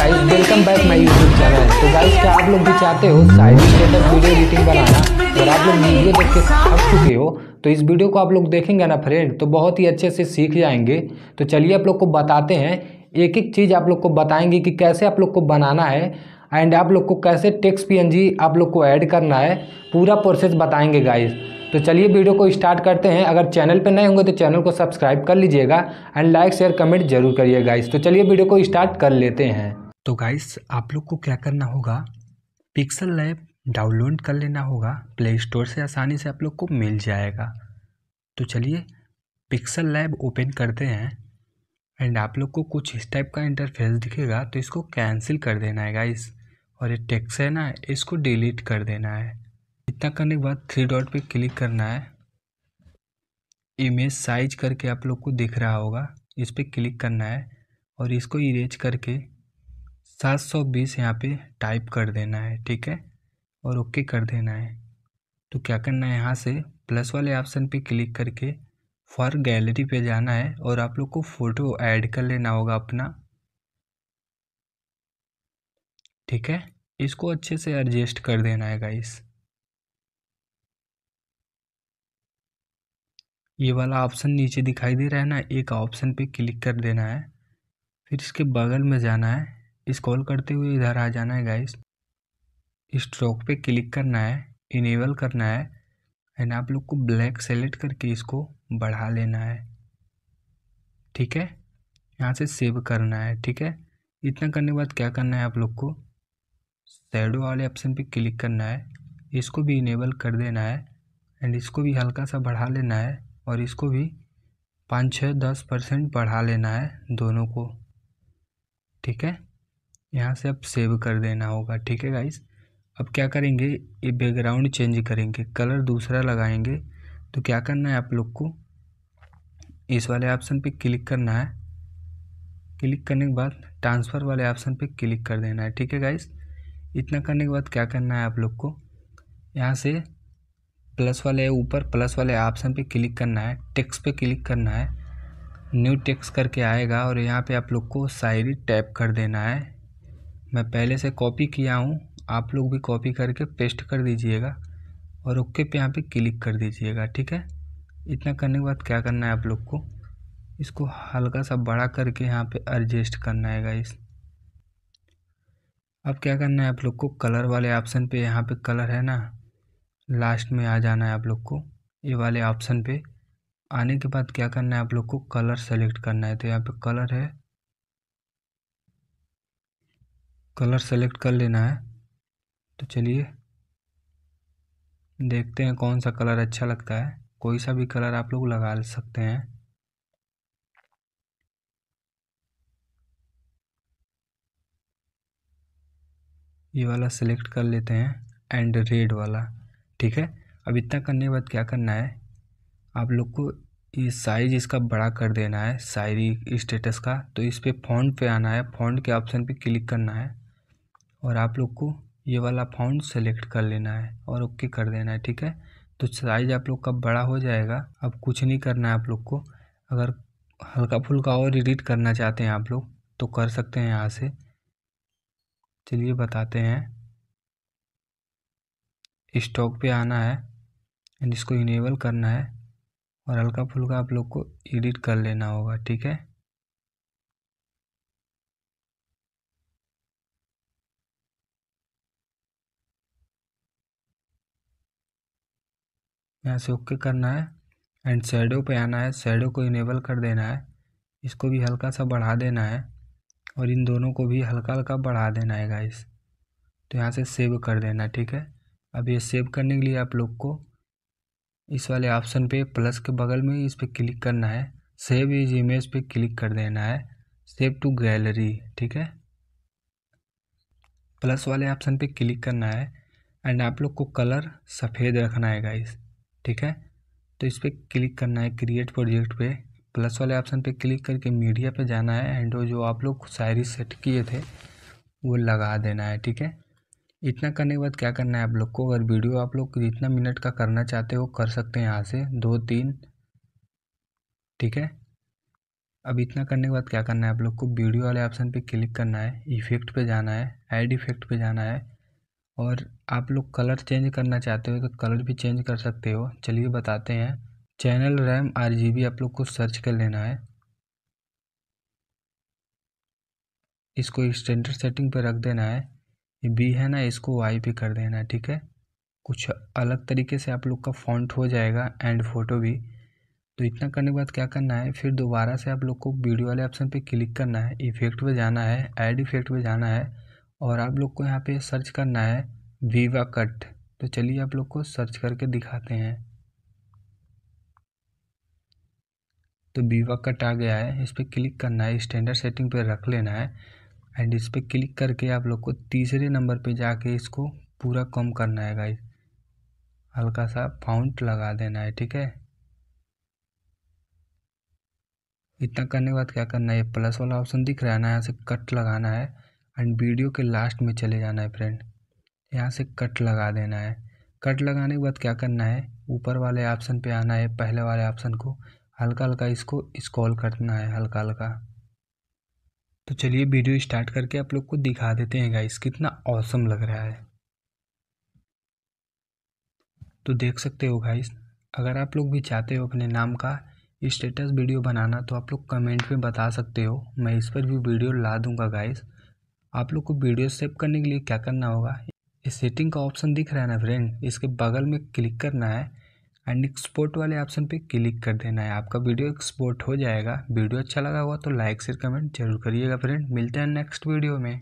guys welcome back my YouTube channel तो guys क्या आप लोग भी चाहते हो साइड स्टेटस वीडियो एडिटिंग बनाना और आप लोग वीडियो देख के सीख चुके हो तो इस वीडियो को आप लोग देखेंगे ना फ्रेंड तो बहुत ही अच्छे से सीख जाएंगे तो चलिए आप लोग को बताते हैं एक एक चीज़ आप लोग को बताएंगे कि कैसे आप लोग को बनाना है एंड आप लोग को कैसे टेक्स पी आप लोग को ऐड करना है पूरा प्रोसेस बताएंगे गाइज़ तो चलिए वीडियो को स्टार्ट करते हैं अगर चैनल पर नए होंगे तो चैनल को सब्सक्राइब कर लीजिएगा एंड लाइक शेयर कमेंट जरूर करिएगा गाइस तो चलिए वीडियो को स्टार्ट कर लेते हैं तो गाइस आप लोग को क्या करना होगा पिक्सल लैब डाउनलोड कर लेना होगा प्ले स्टोर से आसानी से आप लोग को मिल जाएगा तो चलिए पिक्सल लैब ओपन करते हैं एंड आप लोग को कुछ इस टाइप का इंटरफेस दिखेगा तो इसको कैंसिल कर देना है गाइस और ये टेक्स है ना इसको डिलीट कर देना है इतना करने के बाद थ्री डॉट पे क्लिक करना है इमेज साइज करके आप लोग को दिख रहा होगा इस पर क्लिक करना है और इसको इरेज करके सात सौ बीस यहाँ पे टाइप कर देना है ठीक है और ओके कर देना है तो क्या करना है यहाँ से प्लस वाले ऑप्शन पे क्लिक करके फॉर गैलरी पे जाना है और आप लोग को फ़ोटो ऐड कर लेना होगा अपना ठीक है इसको अच्छे से एडजस्ट कर देना है गाइस ये वाला ऑप्शन नीचे दिखाई दे रहा है ना एक ऑप्शन पे क्लिक कर देना है फिर इसके बगल में जाना है स्कॉल करते हुए इधर आ जाना है गाइस स्ट्रोक पे क्लिक करना है इनेबल करना है एंड आप लोग को ब्लैक सेलेक्ट करके इसको बढ़ा लेना है ठीक है यहाँ से सेव करना है ठीक है इतना करने के बाद क्या करना है आप लोग को शेडो वाले ऑप्शन पे क्लिक करना है इसको भी इनेबल कर देना है एंड इसको भी हल्का सा बढ़ा लेना है और इसको भी पाँच छः दस परसेंट बढ़ा लेना है दोनों को ठीक है यहाँ से अब सेव कर देना होगा ठीक है गाइस अब क्या करेंगे ये बैकग्राउंड चेंज करेंगे कलर दूसरा लगाएंगे तो क्या करना है आप लोग को इस वाले ऑप्शन पे क्लिक करना है क्लिक करने के बाद ट्रांसफ़र वाले ऑप्शन पे क्लिक कर देना है ठीक है गाइस इतना करने के बाद क्या करना है आप लोग को यहाँ से प्लस वाले ऊपर प्लस वाले ऑप्शन पर क्लिक करना है टेक्स पर क्लिक करना है न्यू टेक्स करके आएगा और यहाँ पर आप लोग को शायरी टैप कर देना है मैं पहले से कॉपी किया हूँ आप लोग भी कॉपी करके पेस्ट कर दीजिएगा और ओके पे यहाँ पे क्लिक कर दीजिएगा ठीक है इतना करने के बाद क्या करना है आप लोग को इसको हल्का सा बड़ा करके यहाँ पे एडजस्ट करना है गाइस अब क्या करना है आप लोग को कलर वाले ऑप्शन पे यहाँ पे कलर है ना लास्ट में आ जाना है आप लोग को ये वाले ऑप्शन पे आने के बाद क्या करना है आप लोग को कलर सेलेक्ट करना है तो यहाँ पे कलर है कलर सेलेक्ट कर लेना है तो चलिए देखते हैं कौन सा कलर अच्छा लगता है कोई सा भी कलर आप लोग लगा सकते हैं ये वाला सेलेक्ट कर लेते हैं एंड रेड वाला ठीक है अब इतना करने के बाद क्या करना है आप लोग को ये साइज इसका बड़ा कर देना है शायरी स्टेटस का तो इस पर फॉन्ट पे आना है फॉन्ट के ऑप्शन पे क्लिक करना है और आप लोग को ये वाला फाउंड सेलेक्ट कर लेना है और ओके कर देना है ठीक है तो साइज़ आप लोग का बड़ा हो जाएगा अब कुछ नहीं करना है आप लोग को अगर हल्का फुल्का और एडिट करना चाहते हैं आप लोग तो कर सकते हैं यहाँ से चलिए बताते हैं स्टॉक पे आना है एंड इसको इनेबल करना है और हल्का फुल्का आप लोग को एडिट कर लेना होगा ठीक है यहाँ से ओके करना है एंड शेडो पे आना है शेडो को इनेबल कर देना है इसको भी हल्का सा बढ़ा देना है और इन दोनों को भी हल्का हल्का बढ़ा देना है गाइस तो यहाँ से सेव कर देना ठीक है अब ये सेव करने के लिए आप लोग को इस वाले ऑप्शन पे प्लस के बगल में इस पर क्लिक करना है सेव इज इमेज पे क्लिक कर देना है सेव टू गैलरी ठीक है प्लस वाले ऑप्शन पे क्लिक करना है एंड आप लोग को कलर सफ़ेद रखना है गाइस ठीक है तो इस पर क्लिक करना है क्रिएट प्रोजेक्ट पे प्लस वाले ऑप्शन पे क्लिक करके मीडिया पे जाना है एंड वो जो आप लोग शायरी सेट किए थे वो लगा देना है ठीक है इतना करने के बाद क्या करना है आप लोग को अगर वीडियो आप लोग जितना मिनट का करना चाहते हो कर सकते हैं यहाँ से दो तीन ठीक है अब इतना करने के बाद क्या करना है आप लोग को वीडियो वाले ऑप्शन पे क्लिक करना है इफेक्ट पे जाना है ऐड इफेक्ट पे जाना है और आप लोग कलर चेंज करना चाहते हो तो कलर भी चेंज कर सकते हो चलिए बताते हैं channel ram R G B आप लोग को सर्च कर लेना है इसको स्टैंडर्ड सेटिंग पर रख देना है बी है ना इसको वाई पे कर देना है ठीक है कुछ अलग तरीके से आप लोग का फॉन्ट हो जाएगा एंड फोटो भी तो इतना करने के बाद क्या करना है फिर दोबारा से आप लोग को वीडियो वाले ऑप्शन पे क्लिक करना है इफेक्ट पे जाना है ऐड इफेक्ट पे जाना है और आप लोग को यहाँ पे सर्च करना है वीवा कट तो चलिए आप लोग को सर्च करके दिखाते हैं तो वीवा कट आ गया है इस पर क्लिक करना है स्टैंडर्ड सेटिंग पे रख लेना है एंड इस पर क्लिक करके आप लोग को तीसरे नंबर पे जाके इसको पूरा कम करना है गाइस हल्का सा फाउंट लगा देना है ठीक है इतना करने के बाद क्या करना है प्लस वाला ऑप्शन दिख रहा है ना यहाँ से कट लगाना है एंड वीडियो के लास्ट में चले जाना है फ्रेंड यहाँ से कट लगा देना है कट लगाने के बाद क्या करना है ऊपर वाले ऑप्शन पे आना है पहले वाले ऑप्शन को हल्का हल्का इसको स्क्रॉल करना है हल्का हल्का तो चलिए वीडियो स्टार्ट करके आप लोग को दिखा देते हैं गाइस कितना औसम लग रहा है तो देख सकते हो गाइस अगर आप लोग भी चाहते हो अपने नाम का स्टेटस वीडियो बनाना तो आप लोग कमेंट में बता सकते हो मैं इस पर भी वीडियो ला दूँगा गाइस आप लोग को वीडियो सेव करने के लिए क्या करना होगा इस सेटिंग का ऑप्शन दिख रहा है ना फ्रेंड इसके बगल में क्लिक करना है एंड एक्सपोर्ट वाले ऑप्शन पे क्लिक कर देना है आपका वीडियो एक्सपोर्ट हो जाएगा वीडियो अच्छा लगा हुआ तो लाइक शेयर कमेंट जरूर करिएगा फ्रेंड मिलते हैं नेक्स्ट वीडियो में